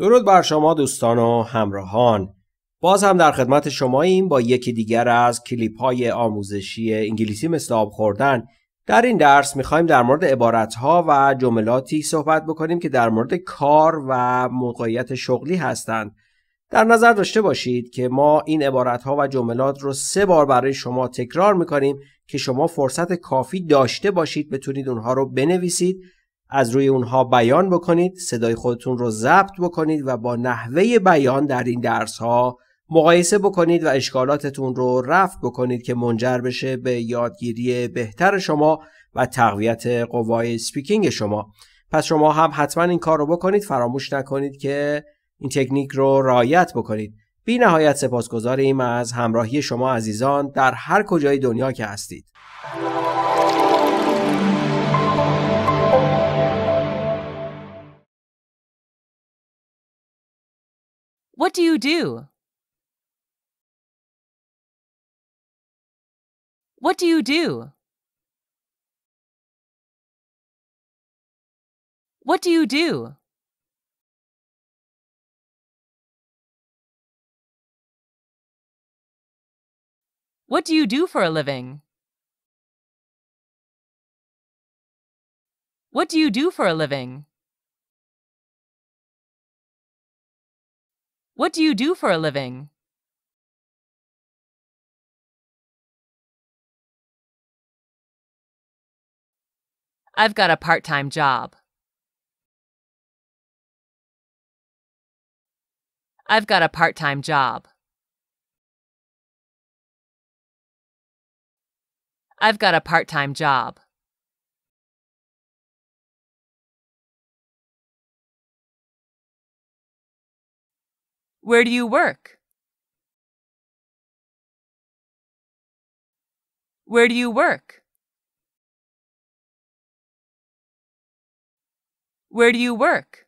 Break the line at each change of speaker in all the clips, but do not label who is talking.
درود بر شما دوستان و همراهان باز هم در خدمت شماییم با یکی دیگر از کلیپ های آموزشی انگلیسی مثل آب خوردن در این درس میخوایم در مورد عبارت ها و جملاتی صحبت بکنیم که در مورد کار و موقعیت شغلی هستند در نظر داشته باشید که ما این عبارت ها و جملات رو سه بار برای شما تکرار میکنیم که شما فرصت کافی داشته باشید بتونید اونها رو بنویسید از روی اونها بیان بکنید صدای خودتون رو ضبط بکنید و با نحوه بیان در این درس ها مقایسه بکنید و اشکالاتتون رو رفت بکنید که منجر بشه به یادگیری بهتر شما و تقویت قوای سپیکینگ شما پس شما هم حتما این کار رو بکنید فراموش نکنید که این تکنیک رو رایت بکنید بی نهایت سپاسگزاریم از همراهی شما عزیزان در هر کجای دنیا که هستید What
do you do? What do you do? What do you do? What do you do for a living? What do you do for a living? What do you do for a living? I've got a part-time job. I've got a part-time job. I've got a part-time job. Where do you work? Where do you work? Where do you work?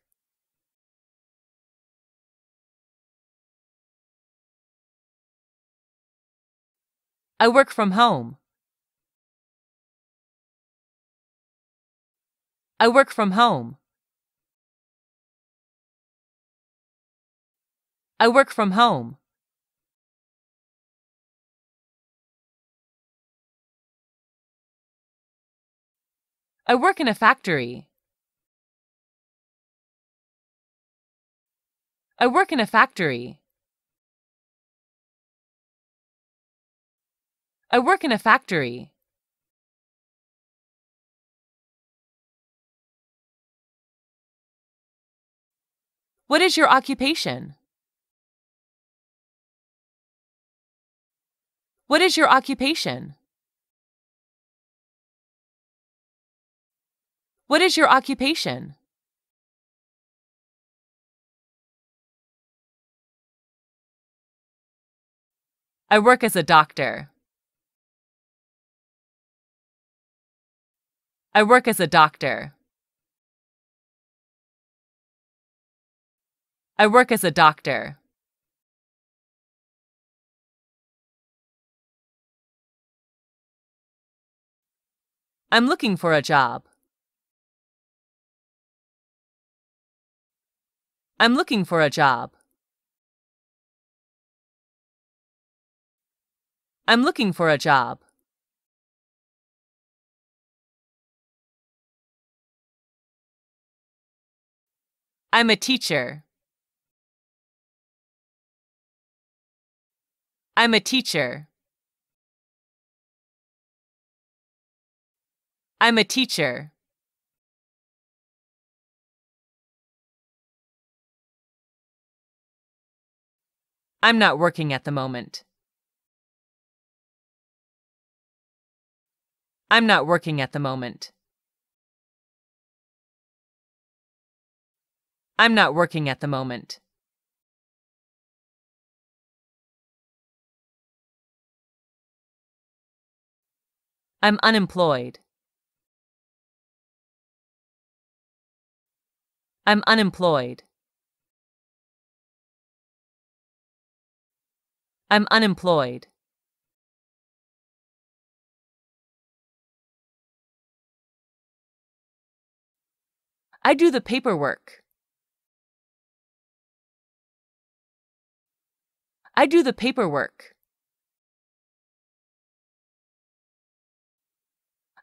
I work from home. I work from home. I work from home. I work in a factory. I work in a factory. I work in a factory. What is your occupation? What is your occupation? What is your occupation? I work as a doctor. I work as a doctor. I work as a doctor. I'm looking for a job. I'm looking for a job. I'm looking for a job. I'm a teacher. I'm a teacher. I'm a teacher. I'm not working at the moment. I'm not working at the moment. I'm not working at the moment. I'm unemployed. I'm unemployed. I'm unemployed. I do the paperwork. I do the paperwork.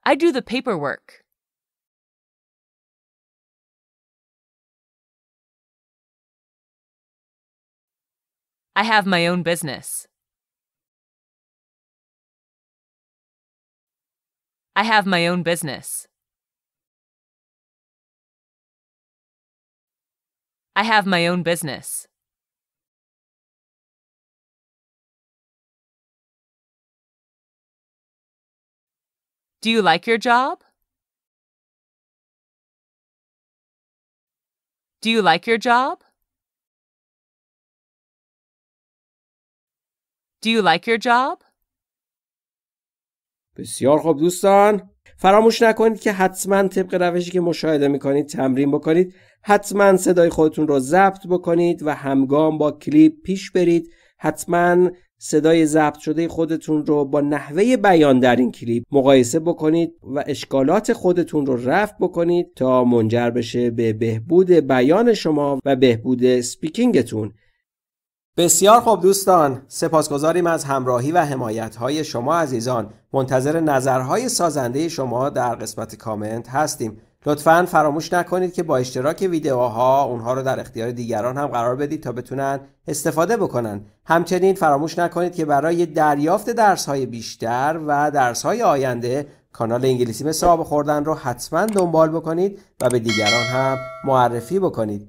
I do the paperwork. I have my own business. I have my own business. I have my own business. Do you like your job? Do you like your job? Do you like your job?
بسیار خوب دوستان فراموش نکنید که حتما طبق روشی که مشاهده میکنید تمرین بکنید حتما صدای خودتون رو ضبط بکنید و همگام با کلیپ پیش برید حتما صدای ضبط شده خودتون رو با نحوه بیان در این کلیپ مقایسه بکنید و اشکالات خودتون رو رفع بکنید تا منجر بشه به بهبود بیان شما و بهبود سپیکینگتون بسیار خوب دوستان سپاسگزاریم از همراهی و حمایت های شما عزیزان منتظر نظرهای سازنده شما در قسمت کامنت هستیم لطفا فراموش نکنید که با اشتراک ویدیوها اونها رو در اختیار دیگران هم قرار بدید تا بتونن استفاده بکنن همچنین فراموش نکنید که برای دریافت درس های بیشتر و درس های آینده کانال انگلیسی به آب خوردن رو حتما دنبال بکنید و به دیگران هم معرفی بکنید